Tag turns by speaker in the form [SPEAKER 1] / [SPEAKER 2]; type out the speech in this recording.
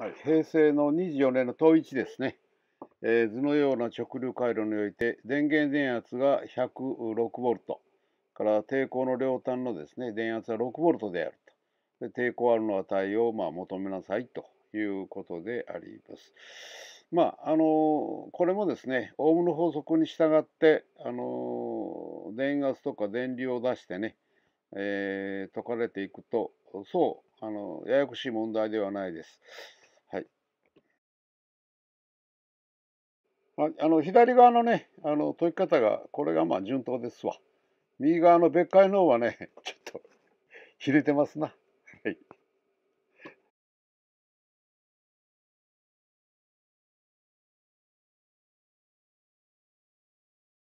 [SPEAKER 1] はい、平成の24年の統一ですね、えー、図のような直流回路において電源電圧が 106V から抵抗の両端のですね電圧は 6V であるとで抵抗あるの値をまあ求めなさいということであります。まああのこれもですねオウムの法則に従ってあの電圧とか電流を出してね、えー、解かれていくとそうあのややこしい問題ではないです。はいまあ、あの左側のねあの解き方がこれがまあ順当ですわ右側の別解の方はね ちょっと ひれてますな
[SPEAKER 2] はい。